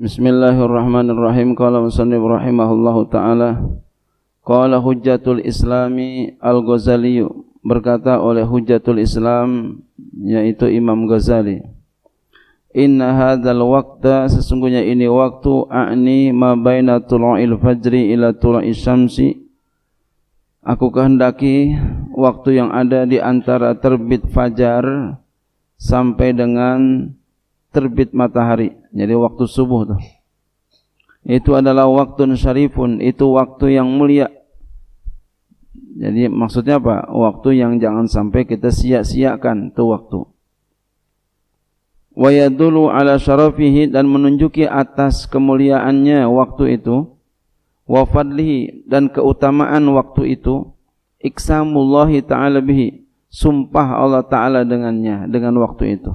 Bismillahirrahmanirrahim. Qala musannif rahimahullahu taala Qala hujjatul islami al-Ghazali berkata oleh hujjatul Islam yaitu Imam Ghazali Inna hadzal waqta sesungguhnya ini waktu a'ni ma baina fajri ila tulu'is syamsi Aku kehendaki waktu yang ada di antara terbit fajar sampai dengan terbit matahari jadi waktu subuh tuh. Itu adalah waktu syarifun, itu waktu yang mulia. Jadi maksudnya apa? Waktu yang jangan sampai kita sia-siakan itu waktu. Wa yadullu ala syarafihi dan menunjuki atas kemuliaannya waktu itu. Wa fadlihi dan keutamaan waktu itu. Iksamullahi ta'ala bihi. Sumpah Allah Ta'ala dengannya, dengan waktu itu.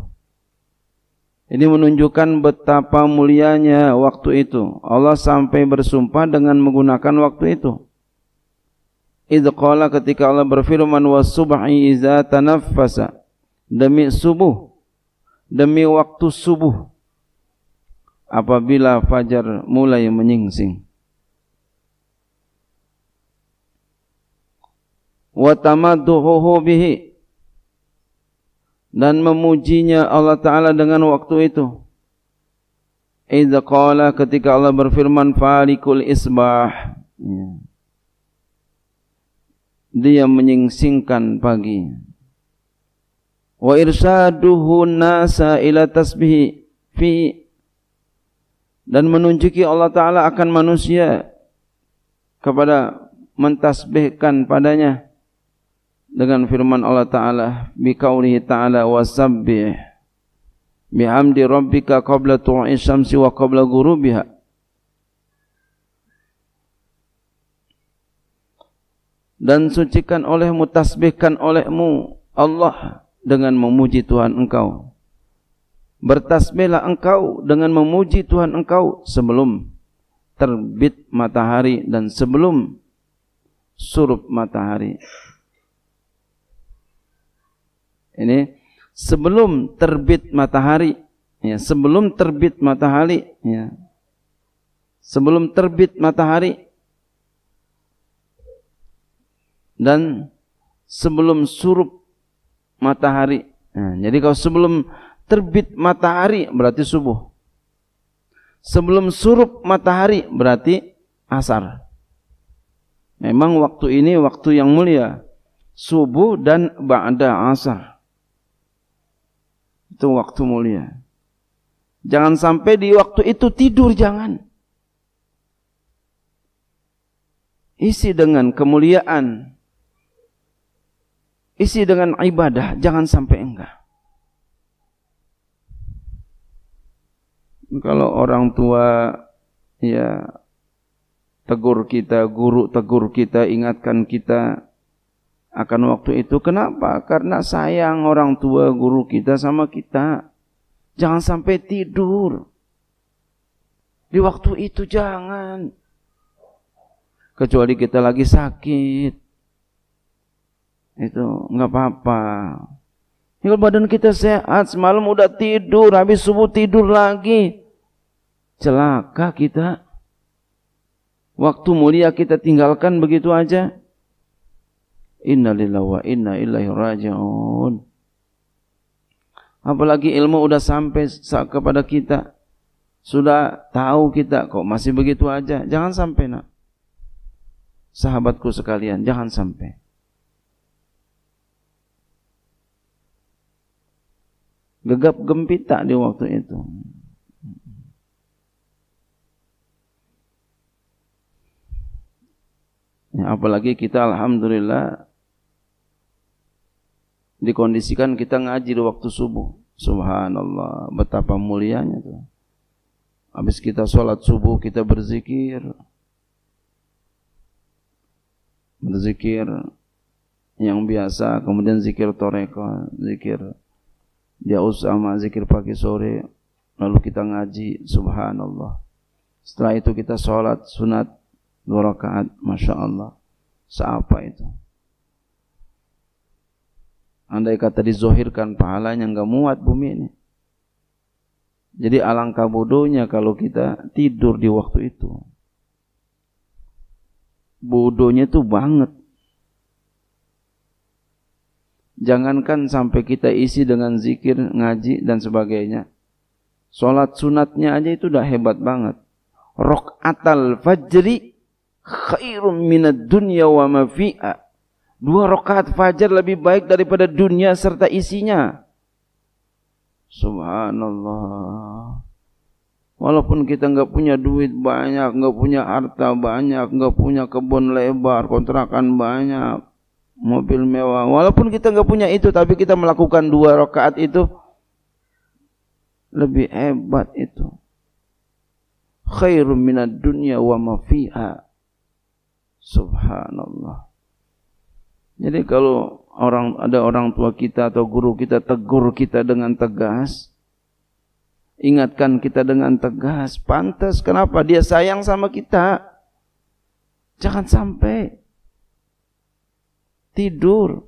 Ini menunjukkan betapa mulianya waktu itu. Allah sampai bersumpah dengan menggunakan waktu itu. Idh qala ketika Allah berfirman was subhi iza tanaffasa demi subuh demi waktu subuh apabila fajar mulai menyingsing wa tamadduhu bihi dan memujinya Allah Ta'ala dengan waktu itu. Idza qala ketika Allah berfirman falikul isbah. Ya. Dia menyingsingkan pagi. Wa irsaduhu nasa ila tasbihi fi dan menunjuki Allah Ta'ala akan manusia kepada mentasbihkan padanya dengan firman Allah Ta'ala biqaulihi ta'ala wasabbih bihamdi rabbika qabla tu'i syamsi wa qabla ghurubiha dan sucikan olehmu tasbihkan olehmu Allah dengan memuji Tuhan engkau bertasbihlah engkau dengan memuji Tuhan engkau sebelum terbit matahari dan sebelum surup matahari ini sebelum terbit matahari ya sebelum terbit matahari ya sebelum terbit matahari dan sebelum surup matahari nah, jadi kalau sebelum terbit matahari berarti subuh sebelum surup matahari berarti asar memang waktu ini waktu yang mulia subuh dan ba'da asar itu waktu mulia. Jangan sampai di waktu itu tidur, jangan. Isi dengan kemuliaan. Isi dengan ibadah, jangan sampai enggak. Kalau orang tua ya tegur kita, guru tegur kita, ingatkan kita, akan waktu itu. Kenapa? Karena sayang orang tua guru kita sama kita. Jangan sampai tidur. Di waktu itu jangan. Kecuali kita lagi sakit. Itu nggak apa-apa. Kalau badan kita sehat, semalam udah tidur, habis subuh tidur lagi. Celaka kita. Waktu mulia kita tinggalkan begitu aja. Inna lillahi wa inna ilaihi raji'un. Apalagi ilmu sudah sampai kepada kita. Sudah tahu kita kok masih begitu aja. Jangan sampai nak. Sahabatku sekalian, jangan sampai. Gegap gempita di waktu itu. Ya, apalagi kita alhamdulillah dikondisikan kita ngaji di waktu subuh. Subhanallah, betapa mulianya itu. Habis kita sholat subuh, kita berzikir. Berzikir yang biasa, kemudian zikir toreko, zikir dia usama, zikir pagi sore, lalu kita ngaji, subhanallah. Setelah itu kita sholat sunat dua rakaat, masya Allah. Seapa itu? Andai kata dizohirkan pahalanya nggak muat bumi ini. Jadi alangkah bodohnya kalau kita tidur di waktu itu. Bodohnya itu banget. Jangankan sampai kita isi dengan zikir, ngaji, dan sebagainya. Sholat sunatnya aja itu udah hebat banget. Rok'atal fajri khairum Minat dunya wa mafi'a Dua rakaat fajar lebih baik daripada dunia serta isinya. Subhanallah. Walaupun kita nggak punya duit banyak, nggak punya harta banyak, nggak punya kebun lebar, kontrakan banyak, mobil mewah. Walaupun kita nggak punya itu, tapi kita melakukan dua rakaat itu lebih hebat itu. Khairum minad dunya wa ma fiha. Subhanallah. Jadi kalau orang ada orang tua kita atau guru kita tegur kita dengan tegas, ingatkan kita dengan tegas, pantas kenapa dia sayang sama kita. Jangan sampai tidur.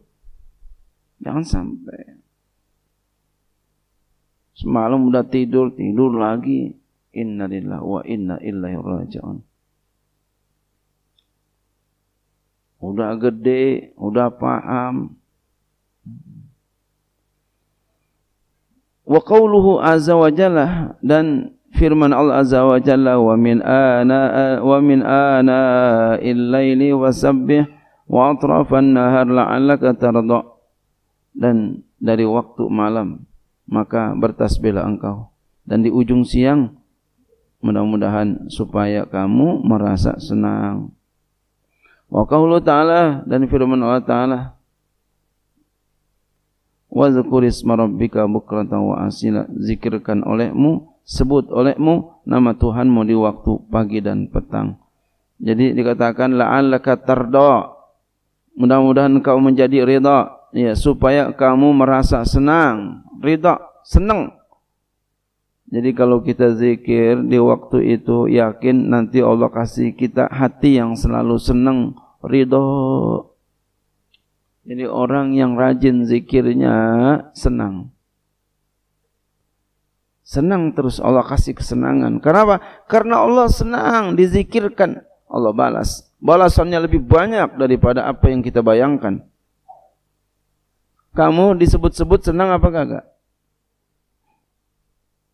Jangan sampai. Semalam udah tidur, tidur lagi. Innalillahi wa inna ilaihi raji'un. udah gede, udah paham. Wa qauluhu azza wa jalla dan firman Allah azza wa jalla wa min ana wa min ana illaili wasabbih wa atrafan nahar la'allaka tarda dan dari waktu malam maka bertasbihlah engkau dan di ujung siang mudah-mudahan supaya kamu merasa senang Wa qaulu ta'ala dan firman Allah ta'ala Wa dzkurisma rabbika bukratan wa asila zikirkan olehmu sebut olehmu nama Tuhanmu di waktu pagi dan petang. Jadi dikatakan la'allaka tarda. Mudah-mudahan kau menjadi ridha ya supaya kamu merasa senang, ridha, senang jadi kalau kita zikir di waktu itu yakin nanti Allah kasih kita hati yang selalu senang ridho. Jadi orang yang rajin zikirnya senang. Senang terus Allah kasih kesenangan. Kenapa? Karena Allah senang dizikirkan. Allah balas. Balasannya lebih banyak daripada apa yang kita bayangkan. Kamu disebut-sebut senang apa kagak?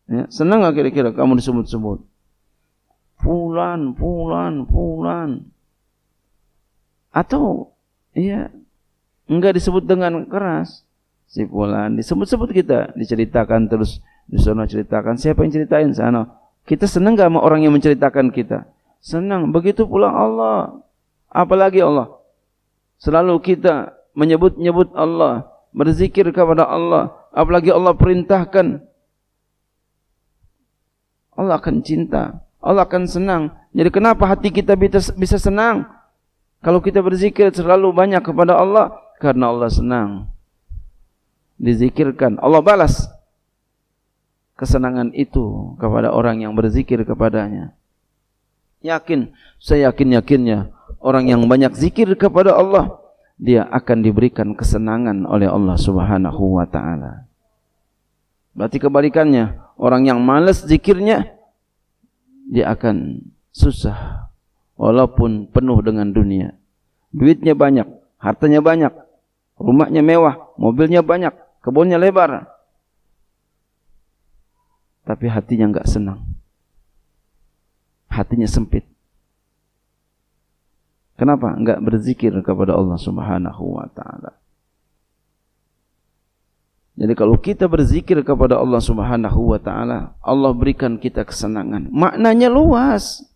Ya, senang nggak kira-kira kamu disebut-sebut? Pulan, pulan, pulan. Atau ya enggak disebut dengan keras si pulan disebut-sebut kita diceritakan terus di sana ceritakan siapa yang ceritain sana kita senang gak sama orang yang menceritakan kita senang begitu pula Allah apalagi Allah selalu kita menyebut-nyebut Allah berzikir kepada Allah apalagi Allah perintahkan Allah akan cinta, Allah akan senang. Jadi kenapa hati kita bisa senang? Kalau kita berzikir selalu banyak kepada Allah karena Allah senang. Dizikirkan, Allah balas kesenangan itu kepada orang yang berzikir kepadanya. Yakin, saya yakin-yakinnya orang yang banyak zikir kepada Allah dia akan diberikan kesenangan oleh Allah Subhanahu wa taala. Berarti kebalikannya, Orang yang malas zikirnya dia akan susah walaupun penuh dengan dunia. Duitnya banyak, hartanya banyak, rumahnya mewah, mobilnya banyak, kebunnya lebar. Tapi hatinya enggak senang. Hatinya sempit. Kenapa? Enggak berzikir kepada Allah Subhanahu wa taala. Jadi kalau kita berzikir kepada Allah Subhanahu wa taala, Allah berikan kita kesenangan. Maknanya luas.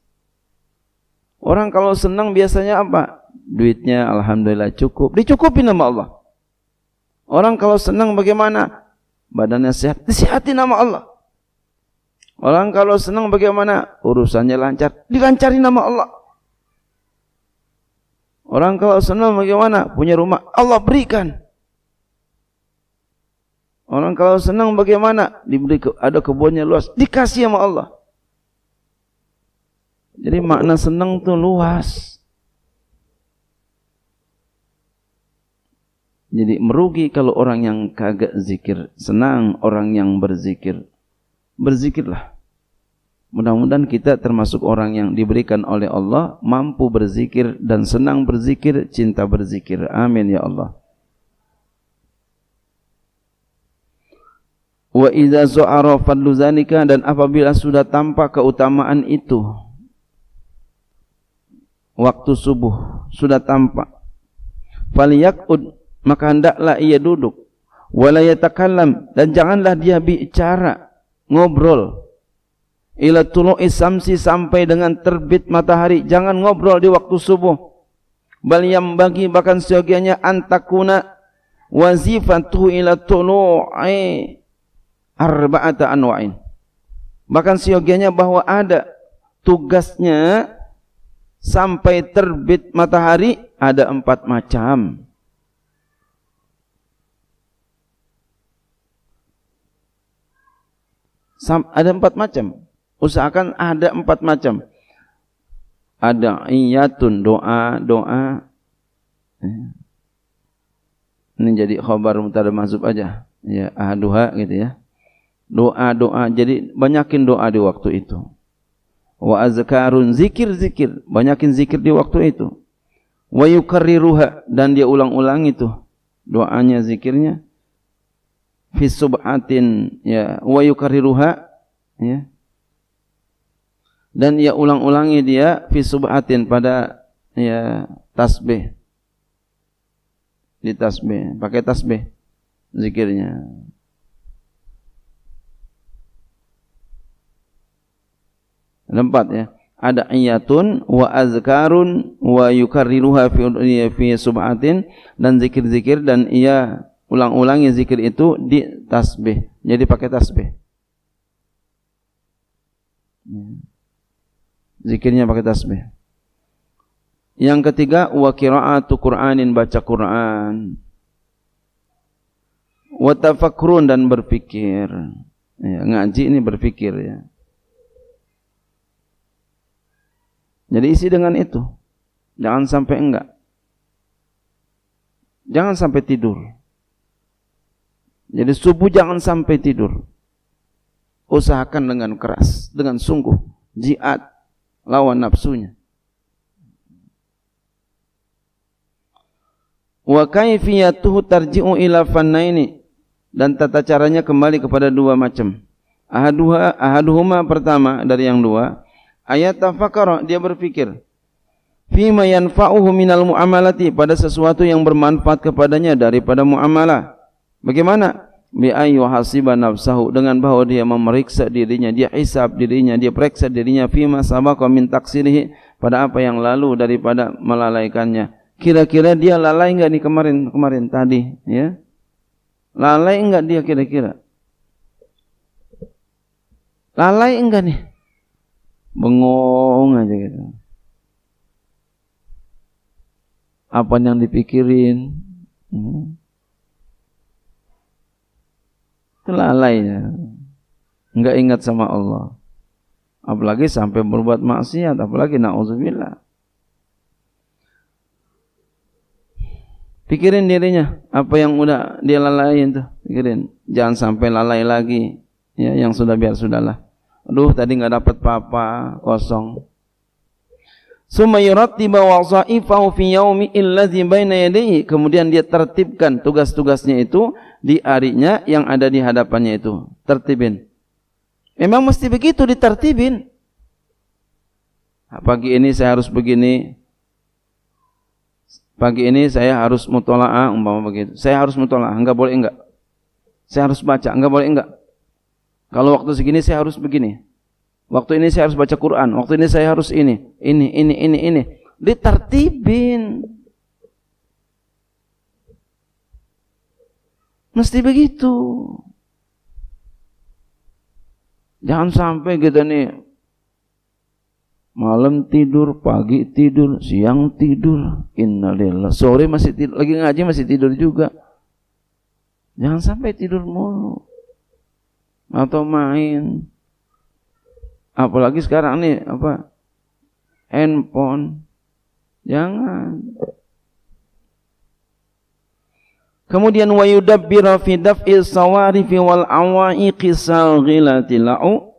Orang kalau senang biasanya apa? Duitnya alhamdulillah cukup, dicukupin nama Allah. Orang kalau senang bagaimana? Badannya sehat, disehati nama Allah. Orang kalau senang bagaimana? Urusannya lancar, dilancari nama Allah. Orang kalau senang bagaimana? Punya rumah, Allah berikan. Orang kalau senang bagaimana? Diberi ke, ada kebunnya luas, dikasih sama Allah. Jadi makna senang tuh luas. Jadi merugi kalau orang yang kagak zikir, senang orang yang berzikir. Berzikirlah. Mudah-mudahan kita termasuk orang yang diberikan oleh Allah mampu berzikir dan senang berzikir, cinta berzikir. Amin ya Allah. wa idza zu'ara fadlu zalika dan apabila sudah tampak keutamaan itu waktu subuh sudah tampak falyakud maka hendaklah ia duduk wala yatakallam dan janganlah dia bicara ngobrol ila tulu'i samsi sampai dengan terbit matahari jangan ngobrol di waktu subuh bal bagi bahkan seyogianya antakuna wazifatuhu ila tulu'i arba'ata anwa'in. Bahkan siogianya bahwa ada tugasnya sampai terbit matahari ada empat macam. Sam, ada empat macam. Usahakan ada empat macam. Ada iyatun doa doa. Eh. Ini jadi khobar mutada masuk aja. Ya ahaduha gitu ya doa-doa. Jadi banyakin doa di waktu itu. Wa azkarun zikir-zikir, banyakin zikir di waktu itu. Wa yukarriruha dan dia ulang-ulang itu doanya zikirnya fi sub'atin ya wa yukarriruha ya dan ia ulang-ulangi dia fi sub'atin pada ya tasbih di tasbih pakai tasbih zikirnya Ada empat ya. Ada iyatun wa azkarun wa yukarriruha fi, iya, fi sub'atin dan zikir-zikir dan ia ulang-ulangi zikir itu di tasbih. Jadi pakai tasbih. Ya. Zikirnya pakai tasbih. Yang ketiga wa qiraatu Qur'anin baca Qur'an. Wa tafakkurun dan berpikir. Ya, ngaji ini berpikir ya. Jadi isi dengan itu. Jangan sampai enggak. Jangan sampai tidur. Jadi subuh jangan sampai tidur. Usahakan dengan keras, dengan sungguh. Jihad lawan nafsunya. Wa kaifiyatuhu tarji'u ila fannaini dan tata caranya kembali kepada dua macam. Ahaduha, ahaduhuma pertama dari yang dua ayat tafakara dia berpikir fima yanfa'uhu minal muamalati pada sesuatu yang bermanfaat kepadanya daripada muamalah. Bagaimana? Bi ayyu hasiba nafsahu dengan bahwa dia memeriksa dirinya, dia hisab dirinya, dia periksa dirinya fima sabaqa min taksirihi pada apa yang lalu daripada melalaikannya. Kira-kira dia lalai enggak nih kemarin-kemarin tadi, ya? Lalai enggak dia kira-kira? Lalai enggak nih? bengong aja gitu. Apa yang dipikirin? Hmm. Itu lalainya. Enggak ingat sama Allah. Apalagi sampai berbuat maksiat, apalagi na'udzubillah. Pikirin dirinya, apa yang udah dia lalaiin tuh, pikirin. Jangan sampai lalai lagi, ya yang sudah biar sudahlah. Aduh tadi nggak dapat apa-apa, kosong. Summa yurattiba wasaifahu fi yaumi allazi baina yadayhi. Kemudian dia tertibkan tugas-tugasnya itu di arinya yang ada di hadapannya itu. Tertibin. Memang mesti begitu ditertibin. Nah, pagi ini saya harus begini. Pagi ini saya harus mutola'ah umpama begitu. Saya harus mutola'ah, enggak boleh enggak? Saya harus baca, enggak boleh enggak? Kalau waktu segini saya harus begini. Waktu ini saya harus baca Quran. Waktu ini saya harus ini, ini, ini, ini, ini. Ditartibin. Mesti begitu. Jangan sampai kita nih malam tidur, pagi tidur, siang tidur, innalillah. Sore masih tidur, lagi ngaji masih tidur juga. Jangan sampai tidur mulu atau main apalagi sekarang nih apa handphone jangan kemudian wa yudabbiru fi daf'i sawarifi wal awaiqi saghilati la'u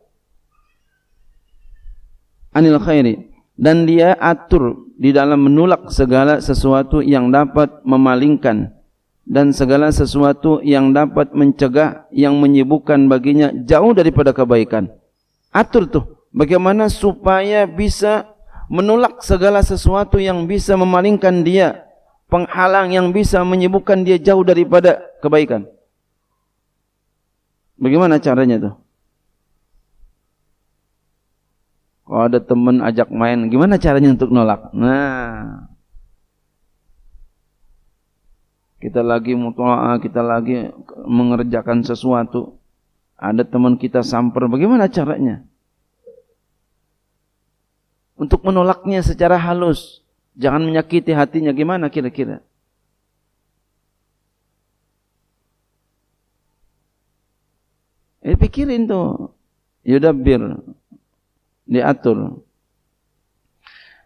anil khairi dan dia atur di dalam menolak segala sesuatu yang dapat memalingkan dan segala sesuatu yang dapat mencegah yang menyibukkan baginya jauh daripada kebaikan. Atur tuh bagaimana supaya bisa menolak segala sesuatu yang bisa memalingkan dia, penghalang yang bisa menyibukkan dia jauh daripada kebaikan. Bagaimana caranya tuh? Kalau ada teman ajak main, gimana caranya untuk nolak? Nah, kita lagi mutola'ah, kita lagi mengerjakan sesuatu. Ada teman kita samper, bagaimana caranya? Untuk menolaknya secara halus, jangan menyakiti hatinya, gimana kira-kira? Eh, pikirin tuh, yudabbir, diatur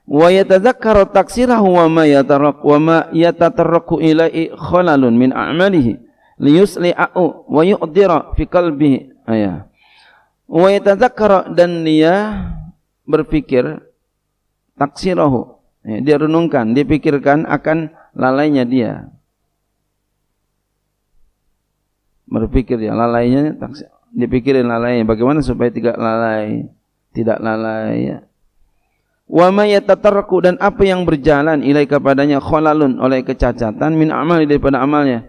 wa yatadhakkaru taksirahu wa ma yataraq wa ma yatatarraku ilai khalalun min a'malihi liyusli'u wa yu'dira fi qalbihi ayah wa yatadhakkaru dan dia berpikir taksirahu ya, dia renungkan dipikirkan akan lalainya dia berpikir ya lalainya taksir dipikirin lalainya bagaimana supaya tidak lalai tidak lalai ya wa ma yatatarku dan apa yang berjalan ilai kepadanya kholalun oleh kecacatan min amali daripada amalnya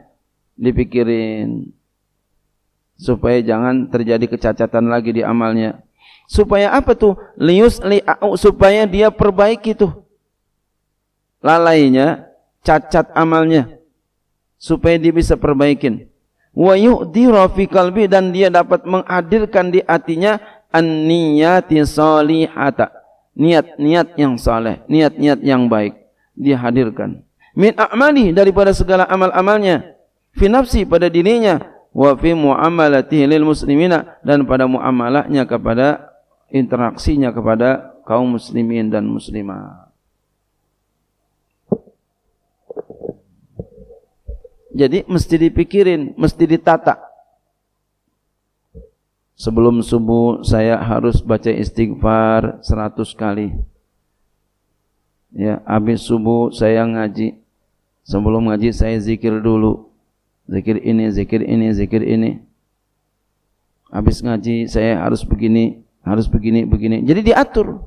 dipikirin supaya jangan terjadi kecacatan lagi di amalnya supaya apa tuh lius li supaya dia perbaiki tuh lalainya cacat amalnya supaya dia bisa perbaikin wa yuhdira fi kalbi dan dia dapat menghadirkan di hatinya an-niyati salihata niat-niat yang saleh, niat-niat yang baik dihadirkan. Min a'mali daripada segala amal-amalnya, fi nafsi pada dirinya, wa fi muamalatihi lil muslimina dan pada muamalahnya kepada interaksinya kepada kaum muslimin dan muslimah. Jadi mesti dipikirin, mesti ditata. Sebelum subuh saya harus baca istighfar seratus kali. Ya, habis subuh saya ngaji. Sebelum ngaji saya zikir dulu. Zikir ini, zikir ini, zikir ini. Habis ngaji saya harus begini, harus begini, begini. Jadi diatur.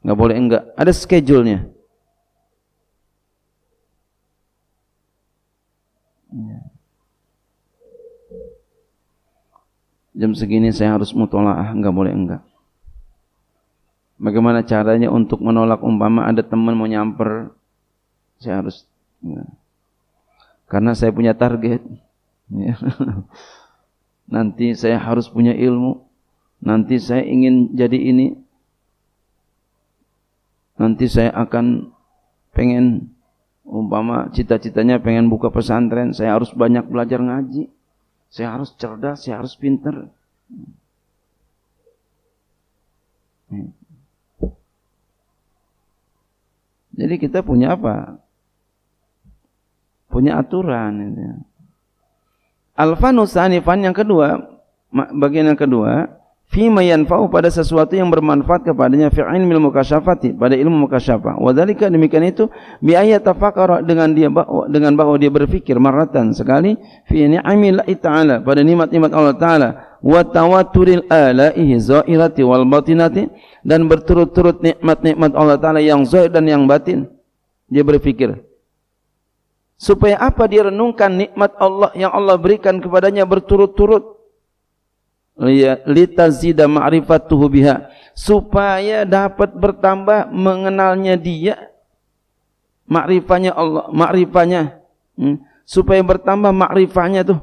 Enggak boleh enggak. Ada schedule-nya. jam segini saya harus mutolaah, enggak boleh enggak. Bagaimana caranya untuk menolak umpama ada teman mau nyamper, saya harus enggak. Ya. karena saya punya target. Ya. Nanti saya harus punya ilmu. Nanti saya ingin jadi ini. Nanti saya akan pengen umpama cita-citanya pengen buka pesantren, saya harus banyak belajar ngaji. Saya harus cerdas, saya harus pinter. Hmm. Jadi kita punya apa? Punya aturan. Ya. Alfanusani fan yang kedua, bagian yang kedua, fima yanfa'u pada sesuatu yang bermanfaat kepadanya fi ilmil mukasyafati pada ilmu mukasyafa wa demikian itu bi ayat dengan dia bahwa, dengan bahwa dia berfikir maratan sekali fi ni'amil ta'ala pada nikmat-nikmat Allah taala wa tawaturil ala'ihi zahirati wal batinati dan berturut-turut nikmat-nikmat Allah taala yang zahir dan yang batin dia berfikir supaya apa dia renungkan nikmat Allah yang Allah berikan kepadanya berturut-turut ya litazida ma'rifatuhu biha supaya dapat bertambah mengenalnya dia makrifatnya Allah makrifahnya hmm. supaya bertambah makrifahnya tuh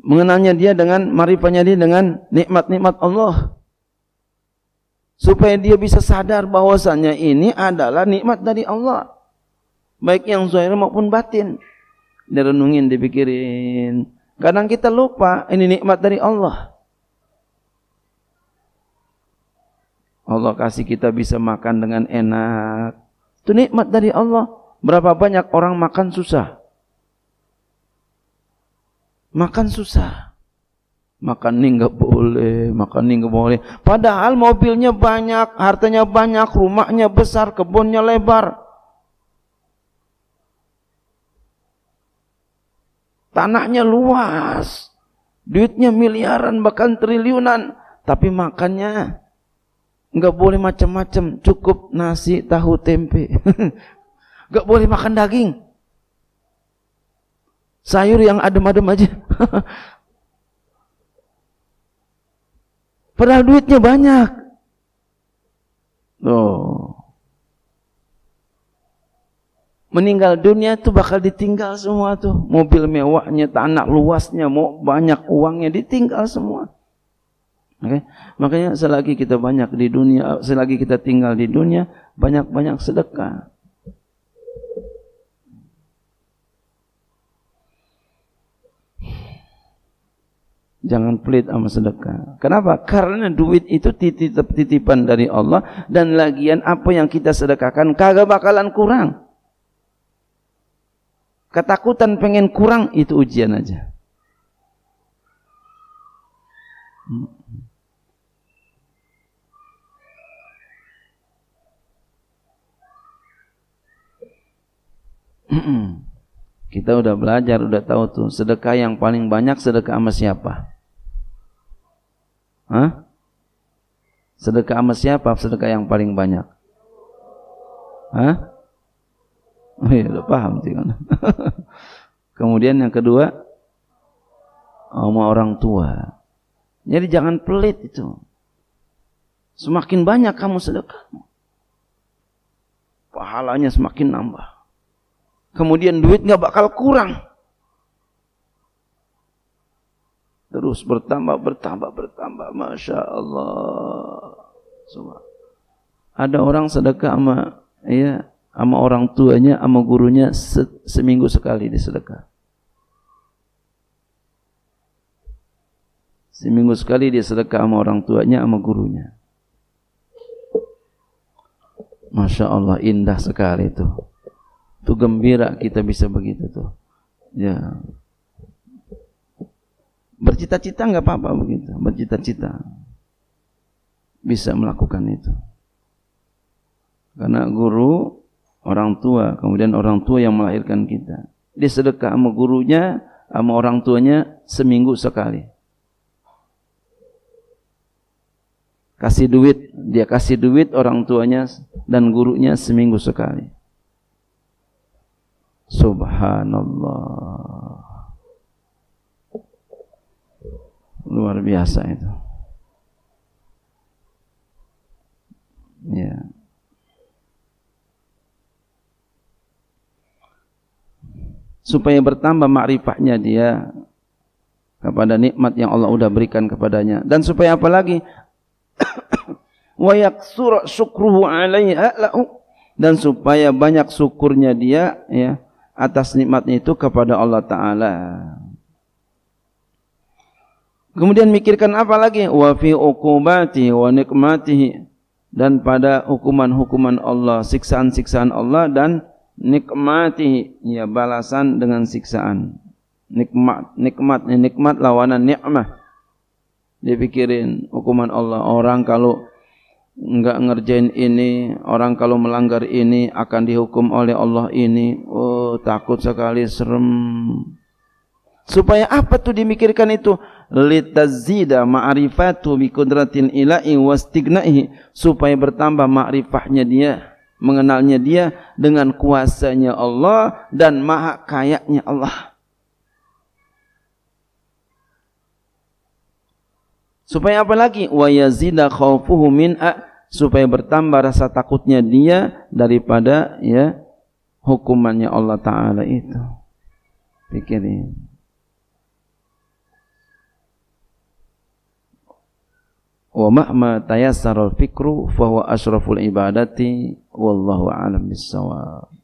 mengenalnya dia dengan makrifahnya dia dengan nikmat-nikmat Allah supaya dia bisa sadar bahwasanya ini adalah nikmat dari Allah baik yang zahir maupun batin direnungin dipikirin Kadang kita lupa ini nikmat dari Allah. Allah kasih kita bisa makan dengan enak. Itu nikmat dari Allah. Berapa banyak orang makan susah? Makan susah. Makan ini nggak boleh, makan ini nggak boleh. Padahal mobilnya banyak, hartanya banyak, rumahnya besar, kebunnya lebar. Tanahnya luas. Duitnya miliaran bahkan triliunan. Tapi makannya nggak boleh macam-macam. Cukup nasi, tahu, tempe. nggak boleh makan daging. Sayur yang adem-adem aja. Padahal duitnya banyak. Tuh meninggal dunia tuh bakal ditinggal semua tuh mobil mewahnya tanah luasnya mau banyak uangnya ditinggal semua okay? makanya selagi kita banyak di dunia selagi kita tinggal di dunia banyak-banyak sedekah Jangan pelit sama sedekah. Kenapa? Karena duit itu titip titipan dari Allah dan lagian apa yang kita sedekahkan kagak bakalan kurang ketakutan pengen kurang itu ujian aja kita udah belajar udah tahu tuh sedekah yang paling banyak sedekah sama siapa Hah? sedekah sama siapa sedekah yang paling banyak Hah? Oh iya, udah paham sih kan. Kemudian yang kedua, sama orang tua. Jadi jangan pelit itu. Semakin banyak kamu sedekah, pahalanya semakin nambah. Kemudian duit nggak bakal kurang. Terus bertambah, bertambah, bertambah. Masya Allah. Ada orang sedekah sama ya sama orang tuanya, sama gurunya se seminggu sekali disedekah. Seminggu sekali dia sedekah sama orang tuanya, sama gurunya. Masya Allah, indah sekali itu. Itu gembira kita bisa begitu tuh. Ya. Bercita-cita nggak apa-apa begitu. Bercita-cita bisa melakukan itu. Karena guru orang tua, kemudian orang tua yang melahirkan kita. Dia sedekah sama gurunya, sama orang tuanya seminggu sekali. Kasih duit, dia kasih duit orang tuanya dan gurunya seminggu sekali. Subhanallah. Luar biasa itu. Ya. Yeah. supaya bertambah makrifatnya dia kepada nikmat yang Allah sudah berikan kepadanya dan supaya apa lagi wa yaksur syukruhu alaiha dan supaya banyak syukurnya dia ya atas nikmatnya itu kepada Allah taala Kemudian mikirkan apa lagi? Wa fi uqubati wa nikmatihi dan pada hukuman-hukuman Allah, siksaan-siksaan Allah dan nikmati ya balasan dengan siksaan nikmat nikmat ya, nikmat lawanan nikmah dipikirin hukuman Allah orang kalau enggak ngerjain ini orang kalau melanggar ini akan dihukum oleh Allah ini oh takut sekali serem supaya apa tuh dimikirkan itu litazida ma'rifatu bi qudratin ilahi wastighnahi supaya bertambah ma'rifahnya dia mengenalnya dia dengan kuasanya Allah dan maha kayanya Allah. Supaya apa lagi? Wa yazida khawfuhu min supaya bertambah rasa takutnya dia daripada ya hukumannya Allah taala itu. Pikirin. wa mahma tayassara al-fikru fa huwa ibadati wallahu a'lam bissawab